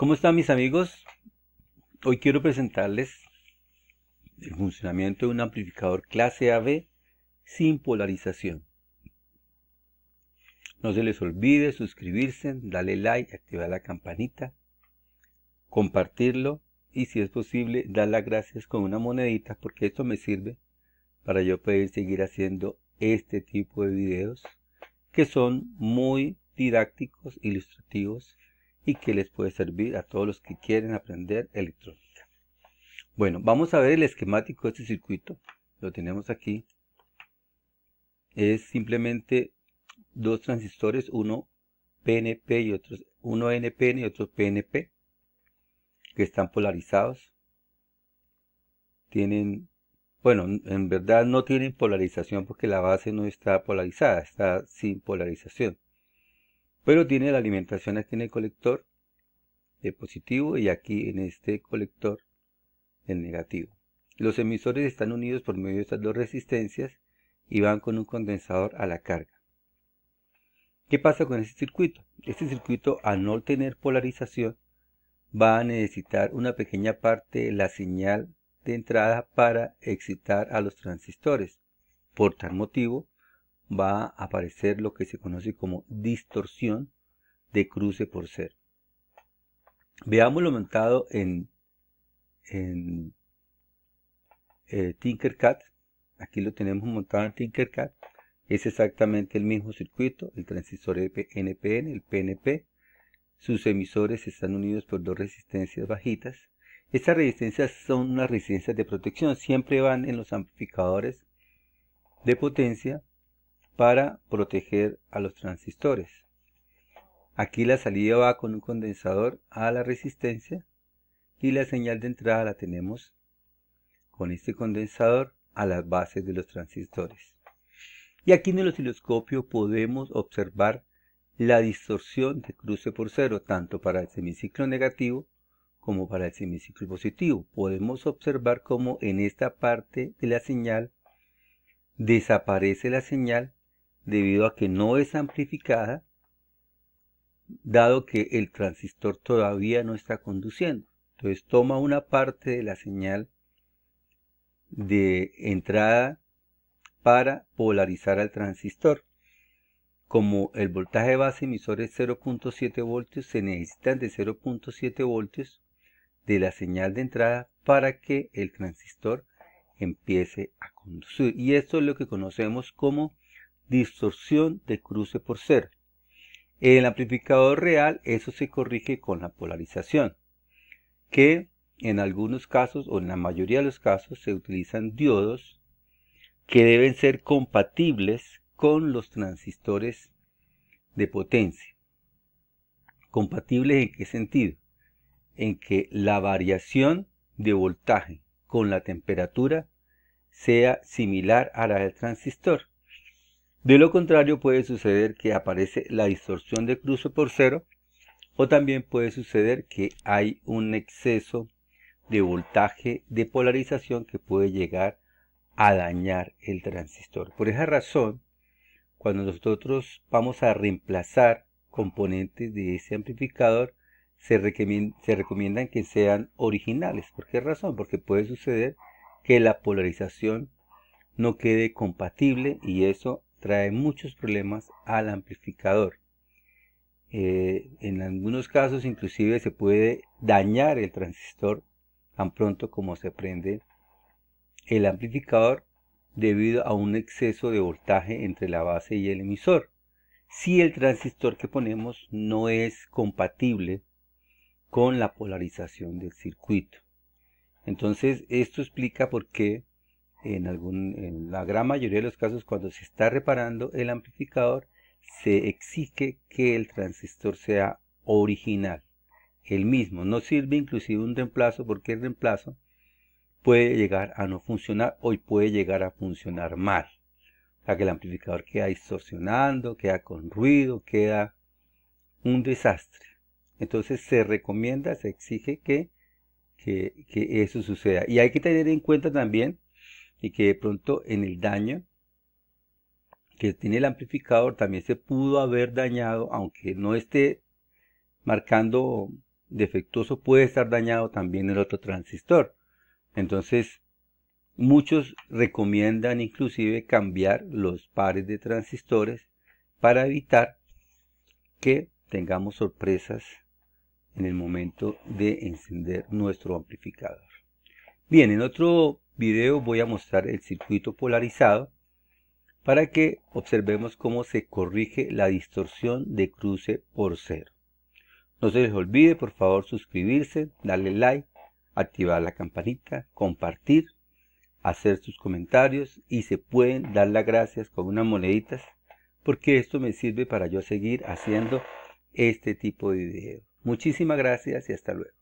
¿Cómo están mis amigos? Hoy quiero presentarles el funcionamiento de un amplificador clase AB sin polarización. No se les olvide suscribirse, darle like, activar la campanita, compartirlo y si es posible dar las gracias con una monedita porque esto me sirve para yo poder seguir haciendo este tipo de videos que son muy didácticos, ilustrativos y que les puede servir a todos los que quieren aprender electrónica. Bueno, vamos a ver el esquemático de este circuito. Lo tenemos aquí. Es simplemente dos transistores, uno PNP y otro, uno NPN y otro PNP, que están polarizados. Tienen, bueno, en verdad no tienen polarización porque la base no está polarizada, está sin polarización pero tiene la alimentación aquí en el colector de positivo y aquí en este colector el negativo. Los emisores están unidos por medio de estas dos resistencias y van con un condensador a la carga. ¿Qué pasa con este circuito? Este circuito al no tener polarización va a necesitar una pequeña parte de la señal de entrada para excitar a los transistores. Por tal motivo, va a aparecer lo que se conoce como distorsión de cruce por cero. lo montado en, en eh, Tinkercad. Aquí lo tenemos montado en Tinkercad. Es exactamente el mismo circuito, el transistor NPN, el PNP. Sus emisores están unidos por dos resistencias bajitas. Estas resistencias son unas resistencias de protección. Siempre van en los amplificadores de potencia para proteger a los transistores. Aquí la salida va con un condensador a la resistencia y la señal de entrada la tenemos con este condensador a las bases de los transistores. Y aquí en el osciloscopio podemos observar la distorsión de cruce por cero, tanto para el semiciclo negativo como para el semiciclo positivo. Podemos observar cómo en esta parte de la señal desaparece la señal debido a que no es amplificada, dado que el transistor todavía no está conduciendo. Entonces toma una parte de la señal de entrada para polarizar al transistor. Como el voltaje base emisor es 0.7 voltios, se necesitan de 0.7 voltios de la señal de entrada para que el transistor empiece a conducir. Y esto es lo que conocemos como distorsión de cruce por ser. En el amplificador real eso se corrige con la polarización, que en algunos casos o en la mayoría de los casos se utilizan diodos que deben ser compatibles con los transistores de potencia. ¿Compatibles en qué sentido? En que la variación de voltaje con la temperatura sea similar a la del transistor. De lo contrario puede suceder que aparece la distorsión de cruce por cero o también puede suceder que hay un exceso de voltaje de polarización que puede llegar a dañar el transistor. Por esa razón, cuando nosotros vamos a reemplazar componentes de ese amplificador, se, se recomiendan que sean originales. ¿Por qué razón? Porque puede suceder que la polarización no quede compatible y eso trae muchos problemas al amplificador. Eh, en algunos casos inclusive se puede dañar el transistor tan pronto como se prende el amplificador debido a un exceso de voltaje entre la base y el emisor. Si el transistor que ponemos no es compatible con la polarización del circuito. Entonces esto explica por qué en, algún, en la gran mayoría de los casos cuando se está reparando el amplificador, se exige que el transistor sea original, el mismo. No sirve inclusive un reemplazo porque el reemplazo puede llegar a no funcionar o puede llegar a funcionar mal. O sea que el amplificador queda distorsionando, queda con ruido, queda un desastre. Entonces se recomienda, se exige que, que eso suceda. Y hay que tener en cuenta también y que de pronto en el daño que tiene el amplificador también se pudo haber dañado, aunque no esté marcando defectuoso, puede estar dañado también el otro transistor. Entonces, muchos recomiendan inclusive cambiar los pares de transistores para evitar que tengamos sorpresas en el momento de encender nuestro amplificador. Bien, en otro video voy a mostrar el circuito polarizado para que observemos cómo se corrige la distorsión de cruce por cero. No se les olvide por favor suscribirse, darle like, activar la campanita, compartir, hacer sus comentarios y se pueden dar las gracias con unas moneditas porque esto me sirve para yo seguir haciendo este tipo de video. Muchísimas gracias y hasta luego.